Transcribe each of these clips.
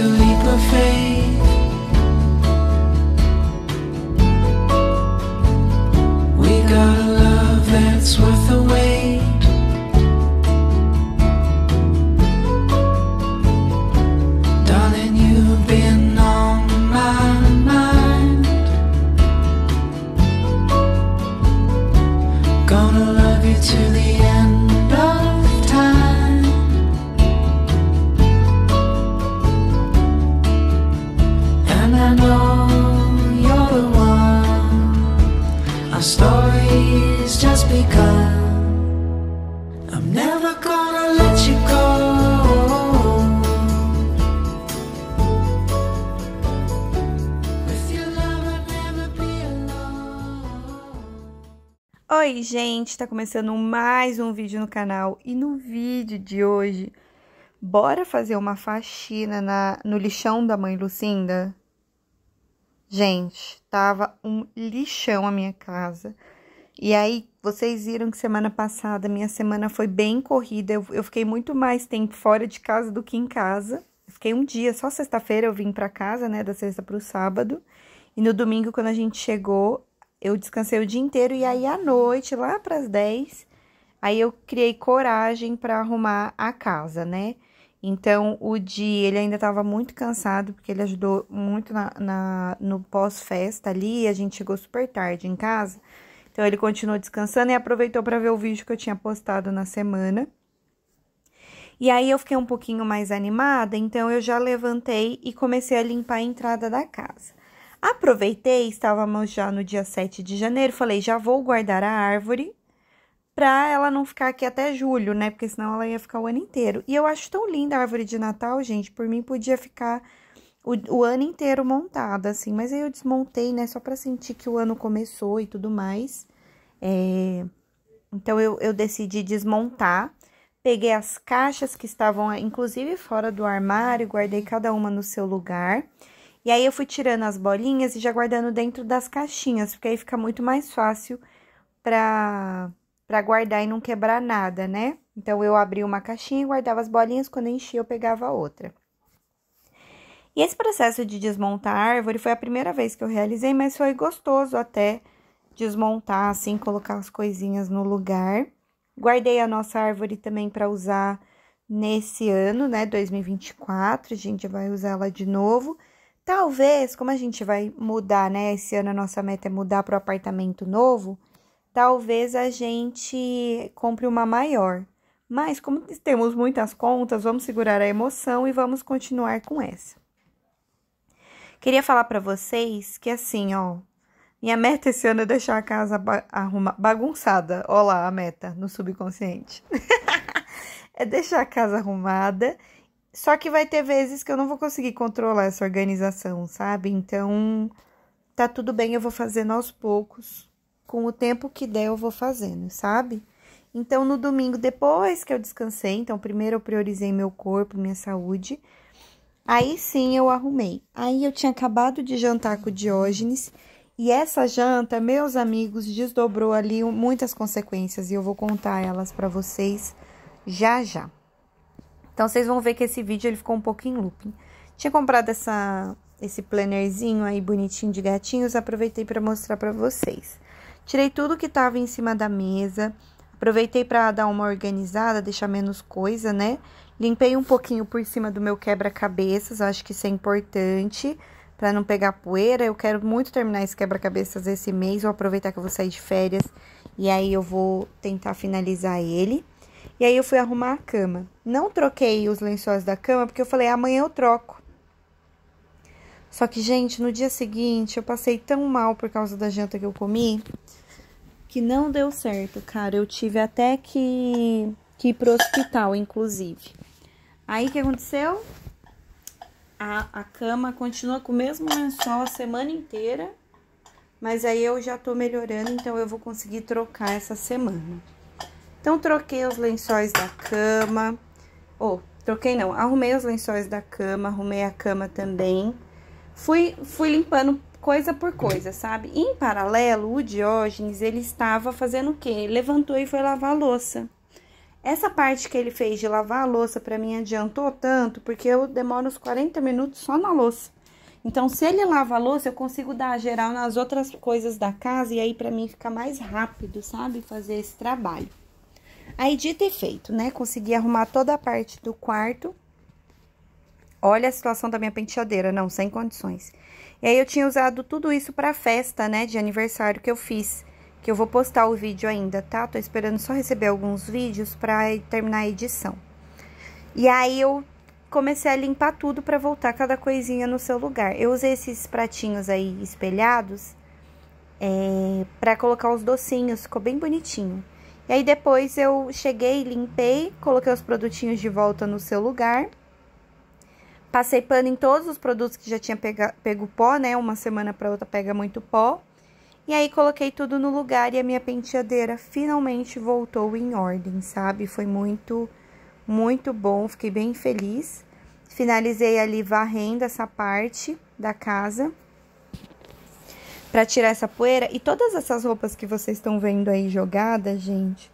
a leap of faith. We got a love that's worth the wait. Darling, you've been on my mind. Gonna love you to the end. Oi, gente! Tá começando mais um vídeo no canal e no vídeo de hoje, bora fazer uma faxina na, no lixão da mãe Lucinda? Gente, tava um lixão a minha casa. E aí, vocês viram que semana passada, minha semana foi bem corrida. Eu, eu fiquei muito mais tempo fora de casa do que em casa. fiquei um dia, só sexta-feira eu vim para casa, né? Da sexta pro sábado. E no domingo, quando a gente chegou, eu descansei o dia inteiro e aí à noite, lá para as 10, aí eu criei coragem para arrumar a casa, né? Então, o dia ele ainda estava muito cansado, porque ele ajudou muito na, na no pós-festa ali, a gente chegou super tarde em casa. Então, ele continuou descansando e aproveitou para ver o vídeo que eu tinha postado na semana. E aí, eu fiquei um pouquinho mais animada, então eu já levantei e comecei a limpar a entrada da casa. Aproveitei, estávamos já no dia 7 de janeiro, falei, já vou guardar a árvore para ela não ficar aqui até julho, né? Porque senão ela ia ficar o ano inteiro. E eu acho tão linda a árvore de Natal, gente, por mim podia ficar o, o ano inteiro montada, assim. Mas aí eu desmontei, né? Só para sentir que o ano começou e tudo mais. É... Então eu, eu decidi desmontar. Peguei as caixas que estavam, inclusive, fora do armário, guardei cada uma no seu lugar. E aí eu fui tirando as bolinhas e já guardando dentro das caixinhas, porque aí fica muito mais fácil para para guardar e não quebrar nada, né? Então eu abri uma caixinha e guardava as bolinhas, quando eu enchia eu pegava outra. E esse processo de desmontar a árvore foi a primeira vez que eu realizei, mas foi gostoso até desmontar assim, colocar as coisinhas no lugar. Guardei a nossa árvore também para usar nesse ano, né, 2024, a gente vai usar ela de novo. Talvez, como a gente vai mudar, né? Esse ano a nossa meta é mudar para o apartamento novo. Talvez a gente compre uma maior. Mas, como temos muitas contas, vamos segurar a emoção e vamos continuar com essa. Queria falar para vocês que, assim, ó, minha meta esse ano é deixar a casa ba arruma bagunçada. Olha lá a meta no subconsciente. é deixar a casa arrumada só que vai ter vezes que eu não vou conseguir controlar essa organização, sabe? Então, tá tudo bem, eu vou fazendo aos poucos. Com o tempo que der, eu vou fazendo, sabe? Então, no domingo, depois que eu descansei, então, primeiro eu priorizei meu corpo, minha saúde. Aí sim eu arrumei. Aí eu tinha acabado de jantar com o Diógenes. E essa janta, meus amigos, desdobrou ali muitas consequências e eu vou contar elas para vocês já já. Então, vocês vão ver que esse vídeo ele ficou um pouco em looping. Tinha comprado essa, esse plannerzinho aí bonitinho de gatinhos, aproveitei para mostrar para vocês. Tirei tudo que estava em cima da mesa, aproveitei para dar uma organizada, deixar menos coisa, né? Limpei um pouquinho por cima do meu quebra-cabeças, acho que isso é importante para não pegar poeira. Eu quero muito terminar esse quebra-cabeças esse mês, vou aproveitar que eu vou sair de férias e aí eu vou tentar finalizar ele. E aí eu fui arrumar a cama. Não troquei os lençóis da cama porque eu falei, amanhã eu troco. Só que, gente, no dia seguinte eu passei tão mal por causa da janta que eu comi que não deu certo, cara. Eu tive até que, que ir pro hospital, inclusive. Aí o que aconteceu? A, a cama continua com o mesmo lençol a semana inteira, mas aí eu já tô melhorando, então eu vou conseguir trocar essa semana. Então, troquei os lençóis da cama. Ou, oh, troquei não, arrumei os lençóis da cama, arrumei a cama também. Fui, fui limpando coisa por coisa, sabe? E em paralelo, o Diógenes, ele estava fazendo o quê? Ele levantou e foi lavar a louça. Essa parte que ele fez de lavar a louça para mim adiantou tanto, porque eu demoro uns 40 minutos só na louça. Então, se ele lava a louça, eu consigo dar geral nas outras coisas da casa e aí para mim fica mais rápido, sabe? Fazer esse trabalho. Aí, dito e feito, né? Consegui arrumar toda a parte do quarto. Olha a situação da minha penteadeira, não, sem condições. E aí, eu tinha usado tudo isso pra festa, né? De aniversário que eu fiz. Que eu vou postar o vídeo ainda, tá? Tô esperando só receber alguns vídeos pra terminar a edição. E aí, eu comecei a limpar tudo pra voltar cada coisinha no seu lugar. Eu usei esses pratinhos aí espelhados é, pra colocar os docinhos, ficou bem bonitinho. E aí depois eu cheguei, limpei, coloquei os produtinhos de volta no seu lugar. Passei pano em todos os produtos que já tinha pega, pego pó, né? Uma semana para outra pega muito pó. E aí coloquei tudo no lugar e a minha penteadeira finalmente voltou em ordem, sabe? Foi muito, muito bom, fiquei bem feliz. Finalizei ali varrendo essa parte da casa para tirar essa poeira. E todas essas roupas que vocês estão vendo aí jogadas, gente,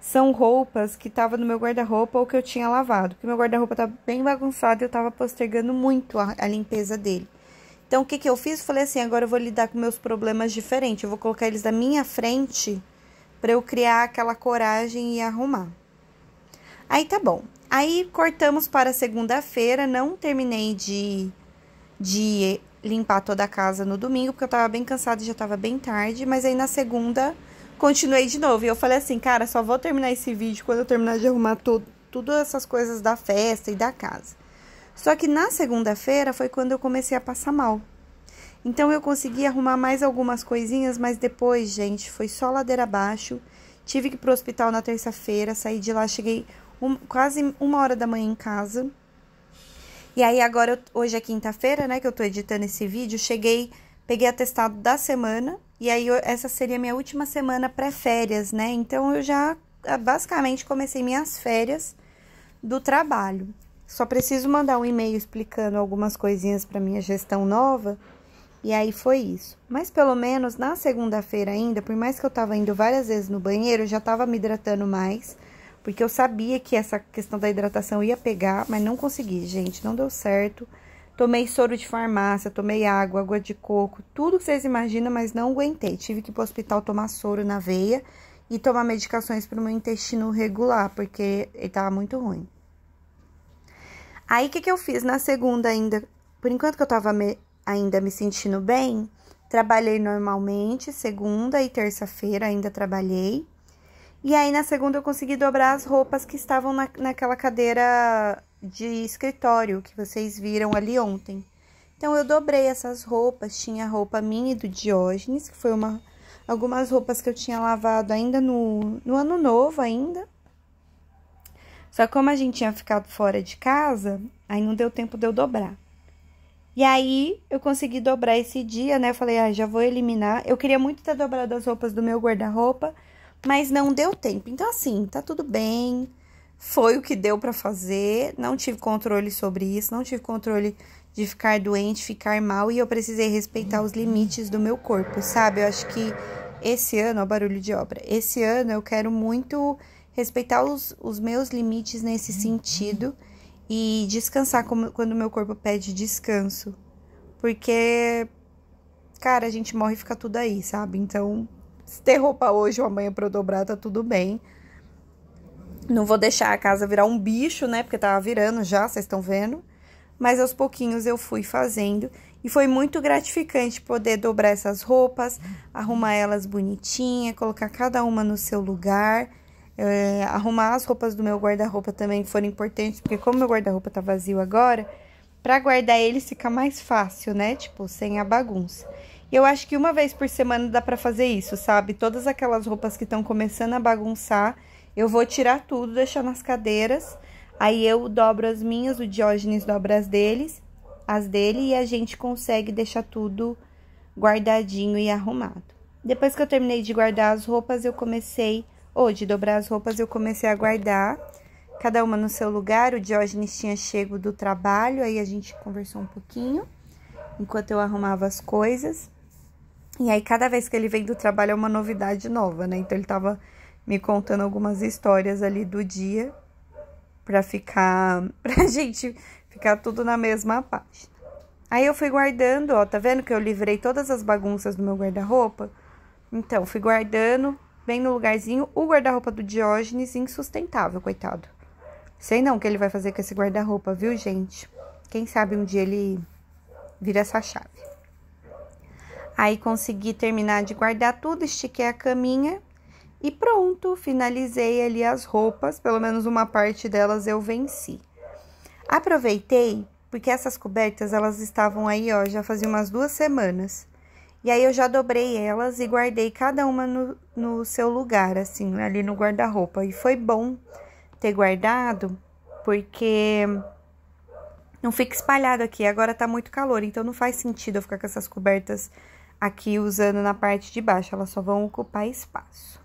são roupas que tava no meu guarda-roupa ou que eu tinha lavado. Porque meu guarda-roupa tá bem bagunçado e eu tava postergando muito a, a limpeza dele. Então, o que, que eu fiz? Falei assim: agora eu vou lidar com meus problemas diferente. Eu vou colocar eles na minha frente para eu criar aquela coragem e arrumar. Aí tá bom. Aí cortamos para segunda-feira. Não terminei de, de limpar toda a casa no domingo, porque eu tava bem cansada e já tava bem tarde. Mas aí na segunda, continuei de novo. E eu falei assim, cara, só vou terminar esse vídeo quando eu terminar de arrumar tudo, todas essas coisas da festa e da casa. Só que na segunda-feira foi quando eu comecei a passar mal. Então eu consegui arrumar mais algumas coisinhas, mas depois, gente, foi só ladeira abaixo. Tive que ir pro hospital na terça-feira, saí de lá, cheguei um, quase uma hora da manhã em casa. E aí agora, eu, hoje é quinta-feira, né, que eu tô editando esse vídeo, cheguei, peguei atestado da semana, e aí eu, essa seria minha última semana pré-férias, né? Então eu já ah, basicamente comecei minhas férias do trabalho. Só preciso mandar um e-mail explicando algumas coisinhas para minha gestão nova. E aí foi isso. Mas pelo menos na segunda-feira ainda, por mais que eu tava indo várias vezes no banheiro, eu já tava me hidratando mais. Porque eu sabia que essa questão da hidratação ia pegar, mas não consegui, gente, não deu certo. Tomei soro de farmácia, tomei água, água de coco, tudo que vocês imaginam, mas não aguentei. Tive que ir pro hospital tomar soro na veia e tomar medicações para o meu intestino regular, porque ele tava muito ruim. Aí, o que, que eu fiz? Na segunda ainda, por enquanto que eu tava me, ainda me sentindo bem, trabalhei normalmente, segunda e terça-feira ainda trabalhei. E aí na segunda eu consegui dobrar as roupas que estavam na, naquela cadeira de escritório que vocês viram ali ontem. Então eu dobrei essas roupas, tinha a roupa minha do Diógenes, que foi uma algumas roupas que eu tinha lavado ainda no, no ano novo ainda. Só que como a gente tinha ficado fora de casa, aí não deu tempo de eu dobrar. E aí eu consegui dobrar esse dia, né? Eu falei, ah, já vou eliminar. Eu queria muito ter dobrado as roupas do meu guarda-roupa, mas não deu tempo. Então, assim, tá tudo bem, foi o que deu para fazer, não tive controle sobre isso, não tive controle de ficar doente, ficar mal, e eu precisei respeitar os limites do meu corpo, sabe? Eu acho que esse ano, ó, barulho de obra, esse ano eu quero muito respeitar os, os meus limites nesse sentido e descansar como, quando meu corpo pede descanso. Porque, cara, a gente morre e fica tudo aí, sabe? Então, se ter roupa hoje ou amanhã para eu dobrar, tá tudo bem. Não vou deixar a casa virar um bicho, né? Porque tava virando já, vocês estão vendo. Mas aos pouquinhos eu fui fazendo. E foi muito gratificante poder dobrar essas roupas, arrumar elas bonitinha, colocar cada uma no seu lugar. É, arrumar as roupas do meu guarda-roupa também foram importantes, porque como meu guarda-roupa tá vazio agora, para guardar ele fica mais fácil, né? Tipo, sem a bagunça eu acho que uma vez por semana dá para fazer isso, sabe? Todas aquelas roupas que estão começando a bagunçar, eu vou tirar tudo, deixar nas cadeiras. Aí eu dobro as minhas, o Diógenes dobra as deles, as dele e a gente consegue deixar tudo guardadinho e arrumado. Depois que eu terminei de guardar as roupas, eu comecei, ou de dobrar as roupas, eu comecei a guardar cada uma no seu lugar. O Diógenes tinha chego do trabalho, aí a gente conversou um pouquinho enquanto eu arrumava as coisas. E aí, cada vez que ele vem do trabalho é uma novidade nova, né? Então, ele tava me contando algumas histórias ali do dia pra ficar. pra gente ficar tudo na mesma página. Aí eu fui guardando, ó, tá vendo que eu livrei todas as bagunças do meu guarda-roupa? Então, fui guardando bem no lugarzinho o guarda-roupa do Diógenes, insustentável, coitado. Sei não o que ele vai fazer com esse guarda-roupa, viu, gente? Quem sabe um dia ele vira essa chave. Aí consegui terminar de guardar tudo, estiquei a caminha e pronto, finalizei ali as roupas, pelo menos uma parte delas eu venci. Aproveitei porque essas cobertas elas estavam aí, ó, já fazia umas duas semanas. E aí eu já dobrei elas e guardei cada uma no, no seu lugar, assim, ali no guarda-roupa. E foi bom ter guardado, porque não fica espalhado aqui. Agora tá muito calor, então não faz sentido eu ficar com essas cobertas aqui usando na parte de baixo, elas só vão ocupar espaço.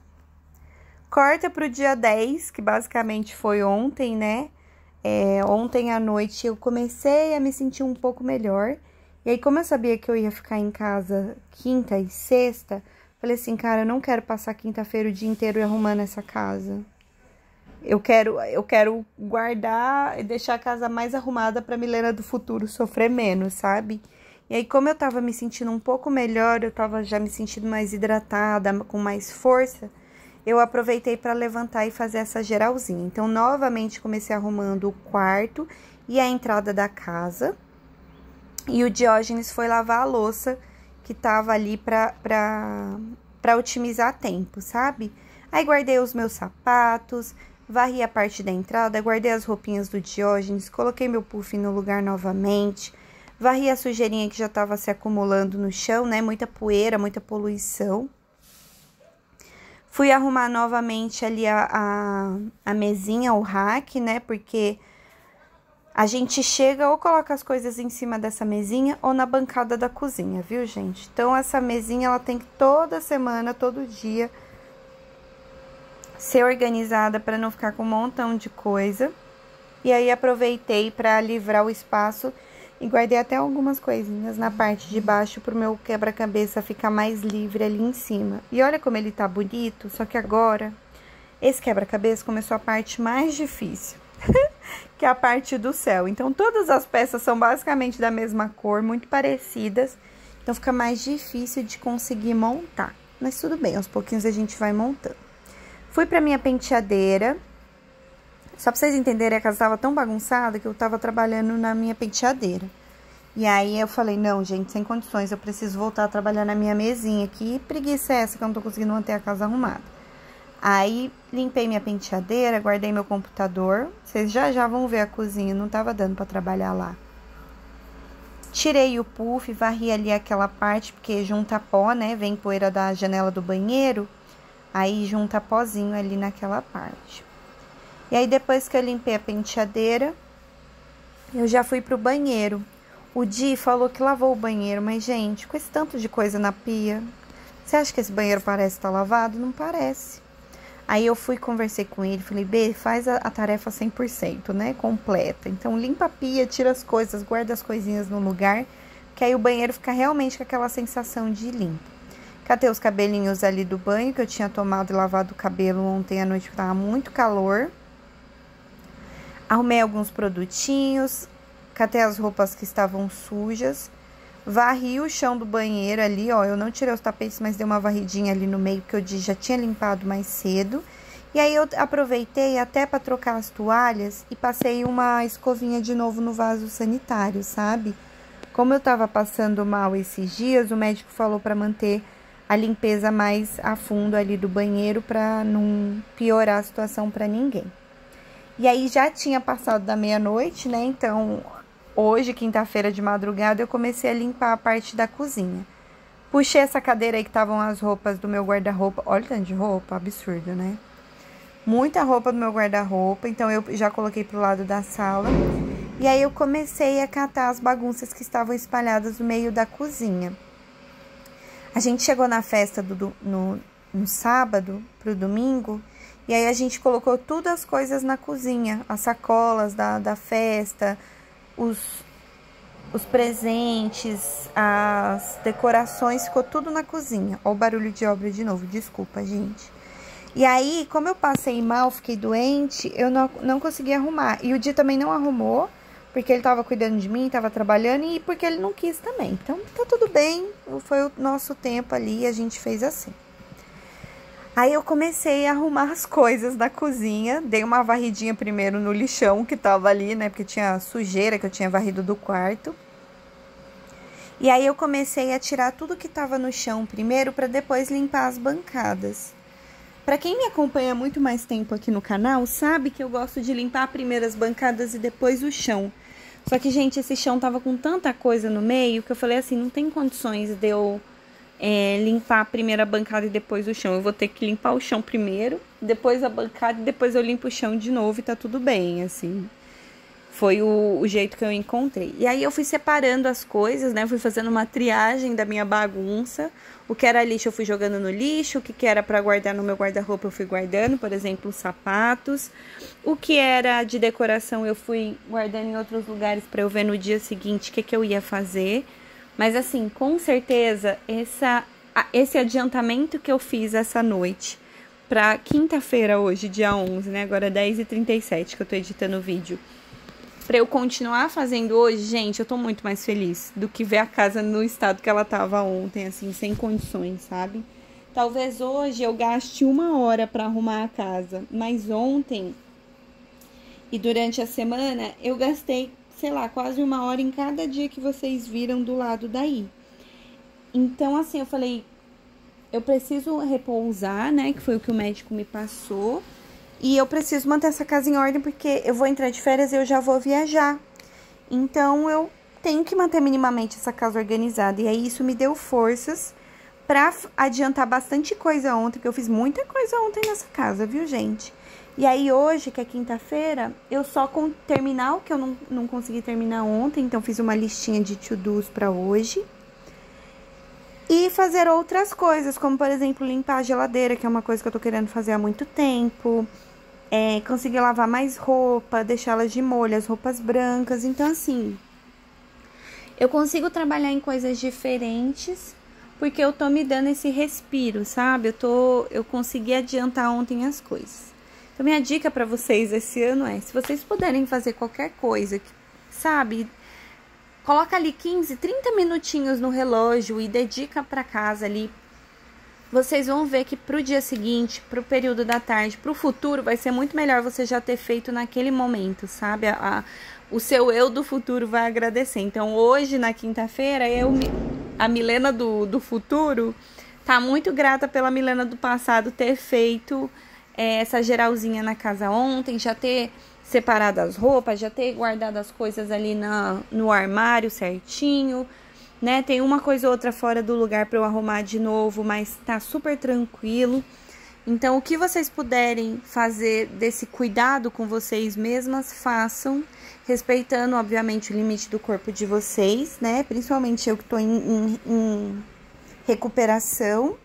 Corta para o dia 10, que basicamente foi ontem, né? É, ontem à noite eu comecei a me sentir um pouco melhor. E aí, como eu sabia que eu ia ficar em casa quinta e sexta, falei assim, cara, eu não quero passar quinta-feira o dia inteiro arrumando essa casa. Eu quero, eu quero guardar e deixar a casa mais arrumada para Milena do futuro sofrer menos, sabe? E aí, como eu tava me sentindo um pouco melhor, eu tava já me sentindo mais hidratada, com mais força, eu aproveitei para levantar e fazer essa geralzinha. Então, novamente, comecei arrumando o quarto e a entrada da casa. E o Diógenes foi lavar a louça que tava ali pra, pra, pra otimizar tempo, sabe? Aí, guardei os meus sapatos, varri a parte da entrada, guardei as roupinhas do Diógenes, coloquei meu puff no lugar novamente varri a sujeirinha que já estava se acumulando no chão, né? Muita poeira, muita poluição. Fui arrumar novamente ali a, a, a mesinha, o rack, né? Porque a gente chega ou coloca as coisas em cima dessa mesinha ou na bancada da cozinha, viu, gente? Então, essa mesinha ela tem que toda semana, todo dia, ser organizada para não ficar com um montão de coisa. E aí, aproveitei para livrar o espaço e guardei até algumas coisinhas na parte de baixo para o meu quebra-cabeça ficar mais livre ali em cima. E olha como ele tá bonito, só que agora esse quebra-cabeça começou a parte mais difícil, que é a parte do céu. Então todas as peças são basicamente da mesma cor, muito parecidas, então fica mais difícil de conseguir montar. Mas tudo bem, aos pouquinhos a gente vai montando. Fui para minha penteadeira, só pra vocês entenderem, a casa tava tão bagunçada que eu tava trabalhando na minha penteadeira. E aí eu falei, não, gente, sem condições, eu preciso voltar a trabalhar na minha mesinha. Que preguiça é essa que eu não tô conseguindo manter a casa arrumada? Aí limpei minha penteadeira, guardei meu computador. Vocês já já vão ver a cozinha, não tava dando para trabalhar lá. Tirei o puff, varri ali aquela parte, porque junta pó, né? Vem poeira da janela do banheiro, aí junta pozinho ali naquela parte. E aí, depois que eu limpei a penteadeira, eu já fui pro banheiro. O Di falou que lavou o banheiro, mas, gente, com esse tanto de coisa na pia, você acha que esse banheiro parece estar tá lavado? Não parece. Aí eu fui, conversei com ele, falei, B, faz a, a tarefa 100%, né? Completa. Então, limpa a pia, tira as coisas, guarda as coisinhas no lugar, que aí o banheiro fica realmente com aquela sensação de limpo. Catei os cabelinhos ali do banho que eu tinha tomado e lavado o cabelo ontem à noite, porque tava muito calor. Arrumei alguns produtinhos, catei as roupas que estavam sujas, varri o chão do banheiro ali, ó. Eu não tirei os tapetes, mas dei uma varridinha ali no meio que eu já tinha limpado mais cedo. E aí eu aproveitei até para trocar as toalhas e passei uma escovinha de novo no vaso sanitário, sabe? Como eu estava passando mal esses dias, o médico falou para manter a limpeza mais a fundo ali do banheiro para não piorar a situação para ninguém. E aí já tinha passado da meia-noite, né? Então, hoje, quinta-feira de madrugada, eu comecei a limpar a parte da cozinha. Puxei essa cadeira aí que estavam as roupas do meu guarda-roupa. Olha o tanto de roupa, absurdo, né? Muita roupa do meu guarda-roupa, então eu já coloquei pro lado da sala. E aí eu comecei a catar as bagunças que estavam espalhadas no meio da cozinha. A gente chegou na festa do, no, no sábado pro domingo e aí a gente colocou todas as coisas na cozinha, as sacolas da, da festa, os, os presentes, as decorações, ficou tudo na cozinha. o barulho de obra de novo, desculpa, gente. E aí, como eu passei mal, fiquei doente, eu não, não consegui arrumar. E o Di também não arrumou, porque ele tava cuidando de mim, tava trabalhando e porque ele não quis também. Então, tá tudo bem, foi o nosso tempo ali, a gente fez assim. Aí eu comecei a arrumar as coisas da cozinha, dei uma varridinha primeiro no lixão que tava ali, né? Porque tinha sujeira que eu tinha varrido do quarto. E aí eu comecei a tirar tudo que tava no chão primeiro para depois limpar as bancadas. Para quem me acompanha muito mais tempo aqui no canal, sabe que eu gosto de limpar primeiro as bancadas e depois o chão. Só que, gente, esse chão tava com tanta coisa no meio que eu falei assim, não tem condições de eu é, limpar a primeira bancada e depois o chão. Eu vou ter que limpar o chão primeiro, depois a bancada e depois eu limpo o chão de novo e tá tudo bem, assim. Foi o, o jeito que eu encontrei. E aí eu fui separando as coisas, né? Fui fazendo uma triagem da minha bagunça. O que era lixo eu fui jogando no lixo, o que, que era para guardar no meu guarda-roupa eu fui guardando, por exemplo, os sapatos. O que era de decoração eu fui guardando em outros lugares para eu ver no dia seguinte o que, que eu ia fazer. Mas assim, com certeza, essa, esse adiantamento que eu fiz essa noite para quinta-feira hoje, dia 11, né? Agora 10h37 que eu tô editando o vídeo. Pra eu continuar fazendo hoje, gente, eu tô muito mais feliz do que ver a casa no estado que ela tava ontem, assim, sem condições, sabe? Talvez hoje eu gaste uma hora para arrumar a casa, mas ontem e durante a semana eu gastei sei lá, quase uma hora em cada dia que vocês viram do lado daí. Então, assim, eu falei, eu preciso repousar, né? Que foi o que o médico me passou. E eu preciso manter essa casa em ordem porque eu vou entrar de férias e eu já vou viajar. Então, eu tenho que manter minimamente essa casa organizada. E aí, isso me deu forças para adiantar bastante coisa ontem, que eu fiz muita coisa ontem nessa casa, viu, gente? E aí hoje, que é quinta-feira, eu só com terminar o que eu não, não consegui terminar ontem, então fiz uma listinha de to-dos para hoje. E fazer outras coisas, como por exemplo, limpar a geladeira, que é uma coisa que eu tô querendo fazer há muito tempo. É, conseguir lavar mais roupa, deixá-las de molho, as roupas brancas. Então, assim, eu consigo trabalhar em coisas diferentes porque eu tô me dando esse respiro, sabe? Eu tô, eu consegui adiantar ontem as coisas. Então, minha dica para vocês esse ano é: se vocês puderem fazer qualquer coisa, sabe, coloca ali 15, 30 minutinhos no relógio e dedica para casa ali. Vocês vão ver que pro dia seguinte, pro período da tarde, pro futuro, vai ser muito melhor você já ter feito naquele momento, sabe? A, a, o seu eu do futuro vai agradecer. Então, hoje, na quinta-feira, eu, a Milena do, do futuro, tá muito grata pela Milena do passado ter feito é, essa geralzinha na casa ontem, já ter separado as roupas, já ter guardado as coisas ali na, no armário certinho, né? Tem uma coisa ou outra fora do lugar para eu arrumar de novo, mas tá super tranquilo. Então, o que vocês puderem fazer desse cuidado com vocês mesmas, façam, respeitando, obviamente, o limite do corpo de vocês, né? Principalmente eu que tô em, em, em recuperação.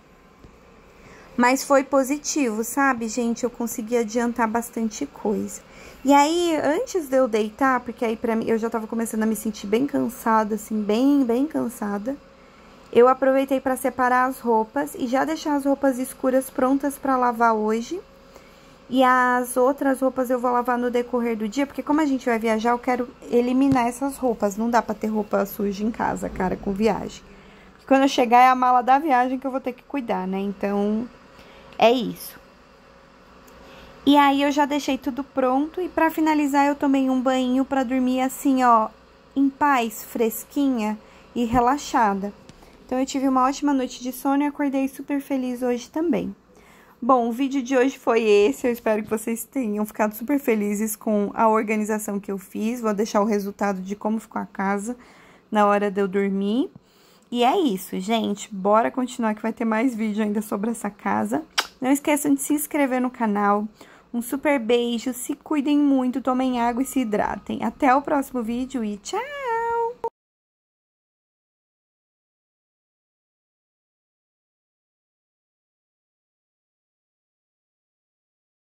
Mas foi positivo, sabe, gente? Eu consegui adiantar bastante coisa. E aí, antes de eu deitar, porque aí para mim eu já tava começando a me sentir bem cansada, assim, bem, bem cansada. Eu aproveitei para separar as roupas e já deixar as roupas escuras prontas para lavar hoje. E as outras roupas eu vou lavar no decorrer do dia, porque como a gente vai viajar, eu quero eliminar essas roupas. Não dá pra ter roupa suja em casa, cara, com viagem. Porque quando eu chegar é a mala da viagem que eu vou ter que cuidar, né? Então, é isso. E aí eu já deixei tudo pronto e para finalizar eu tomei um banho para dormir assim, ó, em paz, fresquinha e relaxada. Então eu tive uma ótima noite de sono e acordei super feliz hoje também. Bom, o vídeo de hoje foi esse. Eu espero que vocês tenham ficado super felizes com a organização que eu fiz. Vou deixar o resultado de como ficou a casa na hora de eu dormir. E é isso, gente. Bora continuar que vai ter mais vídeo ainda sobre essa casa. Não esqueçam de se inscrever no canal. Um super beijo, se cuidem muito, tomem água e se hidratem. Até o próximo vídeo e tchau!